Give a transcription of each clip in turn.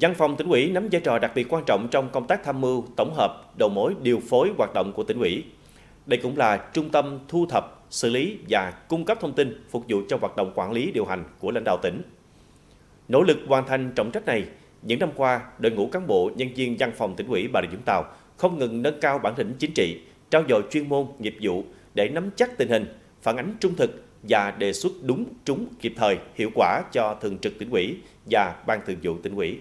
Văn phòng tỉnh ủy nắm vai trò đặc biệt quan trọng trong công tác tham mưu, tổng hợp, đầu mối điều phối hoạt động của tỉnh ủy. Đây cũng là trung tâm thu thập, xử lý và cung cấp thông tin phục vụ cho hoạt động quản lý điều hành của lãnh đạo tỉnh. Nỗ lực hoàn thành trọng trách này, những năm qua, đội ngũ cán bộ, nhân viên văn phòng tỉnh ủy Bà Rịa Vũng Tàu không ngừng nâng cao bản lĩnh chính trị, trao dồi chuyên môn, nghiệp vụ để nắm chắc tình hình, phản ánh trung thực và đề xuất đúng, trúng, kịp thời, hiệu quả cho thường trực tỉnh ủy và ban thường vụ tỉnh ủy.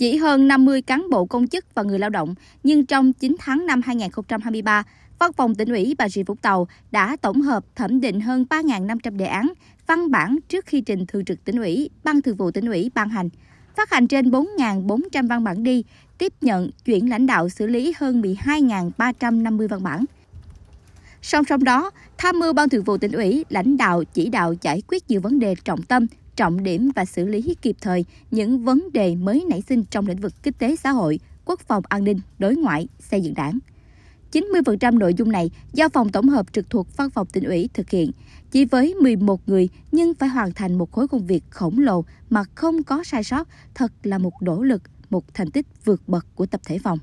chỉ hơn 50 cán bộ công chức và người lao động, nhưng trong 9 tháng năm 2023, Văn phòng tỉnh ủy Bà Rịa Vũng Tàu đã tổng hợp thẩm định hơn 3.500 đề án, văn bản trước khi trình thường trực tỉnh ủy, ban thường vụ tỉnh ủy ban hành. Phát hành trên 4.400 văn bản đi, tiếp nhận, chuyển lãnh đạo xử lý hơn 12.350 văn bản. Song song đó, tham mưu ban thường vụ tỉnh ủy, lãnh đạo chỉ đạo giải quyết nhiều vấn đề trọng tâm trọng điểm và xử lý kịp thời những vấn đề mới nảy sinh trong lĩnh vực kinh tế xã hội, quốc phòng an ninh, đối ngoại, xây dựng đảng. 90% nội dung này do phòng tổng hợp trực thuộc văn phòng tỉnh ủy thực hiện, chỉ với 11 người nhưng phải hoàn thành một khối công việc khổng lồ mà không có sai sót, thật là một nỗ lực, một thành tích vượt bậc của tập thể phòng.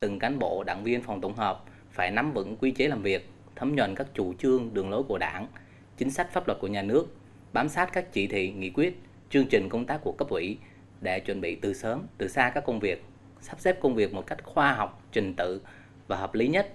Từng cán bộ đảng viên phòng tổng hợp phải nắm vững quy chế làm việc, thấm nhuận các chủ trương, đường lối của đảng, chính sách pháp luật của nhà nước, bám sát các chỉ thị, nghị quyết, chương trình công tác của cấp ủy để chuẩn bị từ sớm, từ xa các công việc, sắp xếp công việc một cách khoa học, trình tự và hợp lý nhất.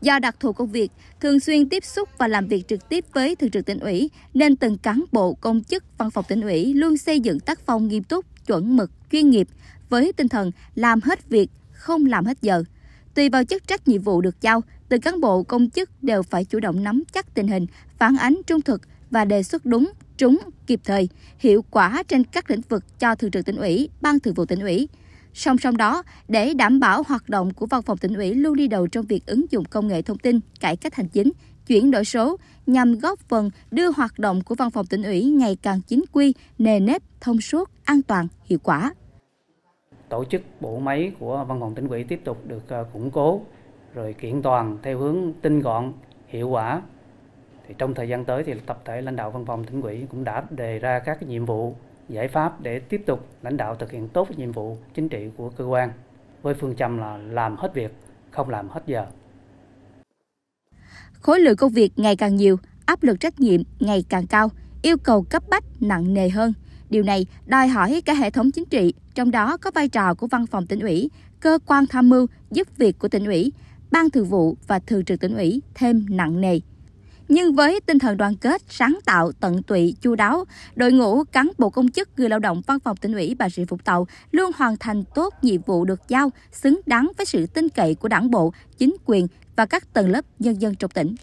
Do đặc thù công việc, thường xuyên tiếp xúc và làm việc trực tiếp với thường trực tỉnh ủy, nên từng cán bộ, công chức, văn phòng tỉnh ủy luôn xây dựng tác phong nghiêm túc, chuẩn mực, chuyên nghiệp với tinh thần làm hết việc, không làm hết giờ – Tùy vào chức trách nhiệm vụ được giao, từ cán bộ công chức đều phải chủ động nắm chắc tình hình, phản ánh trung thực và đề xuất đúng, trúng, kịp thời, hiệu quả trên các lĩnh vực cho thường trực tỉnh ủy, ban thường vụ tỉnh ủy. Song song đó, để đảm bảo hoạt động của văn phòng tỉnh ủy luôn đi đầu trong việc ứng dụng công nghệ thông tin, cải cách hành chính, chuyển đổi số nhằm góp phần đưa hoạt động của văn phòng tỉnh ủy ngày càng chính quy, nề nếp, thông suốt, an toàn, hiệu quả tổ chức bộ máy của văn phòng tỉnh ủy tiếp tục được ờ, củng cố rồi kiện toàn theo hướng tinh gọn hiệu quả thì trong thời gian tới thì tập thể lãnh đạo văn phòng tỉnh ủy cũng đã đề ra các nhiệm vụ giải pháp để tiếp tục lãnh đạo thực hiện tốt nhiệm vụ chính trị của cơ quan với phương châm là làm hết việc không làm hết giờ khối lượng công việc ngày càng nhiều áp lực trách nhiệm ngày càng cao yêu cầu cấp bách nặng nề hơn Điều này đòi hỏi cả hệ thống chính trị, trong đó có vai trò của văn phòng tỉnh ủy, cơ quan tham mưu giúp việc của tỉnh ủy, ban thường vụ và thường trực tỉnh ủy thêm nặng nề. Nhưng với tinh thần đoàn kết, sáng tạo, tận tụy, chu đáo, đội ngũ cán bộ công chức người lao động văn phòng tỉnh ủy Bà Rịa Vũng Tàu luôn hoàn thành tốt nhiệm vụ được giao, xứng đáng với sự tin cậy của đảng bộ, chính quyền và các tầng lớp nhân dân trong tỉnh.